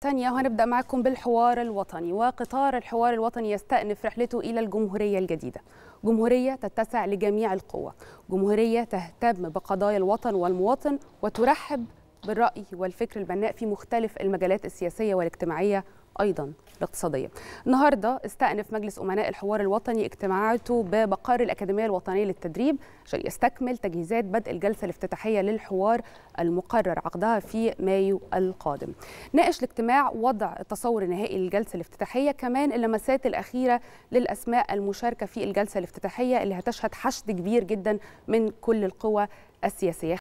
تانية وهنبدأ معكم بالحوار الوطني وقطار الحوار الوطني يستأنف رحلته إلى الجمهورية الجديدة جمهورية تتسع لجميع القوى جمهورية تهتم بقضايا الوطن والمواطن وترحب بالرأي والفكر البناء في مختلف المجالات السياسية والاجتماعية أيضا الاقتصادية النهاردة استأنف مجلس أمناء الحوار الوطني اجتماعاته بمقر الأكاديمية الوطنية للتدريب عشان يستكمل تجهيزات بدء الجلسة الافتتاحية للحوار المقرر عقدها في مايو القادم ناقش الاجتماع وضع التصور النهائي للجلسة الافتتاحية كمان اللمسات الأخيرة للأسماء المشاركة في الجلسة الافتتاحية اللي هتشهد حشد كبير جدا من كل القوى السياسية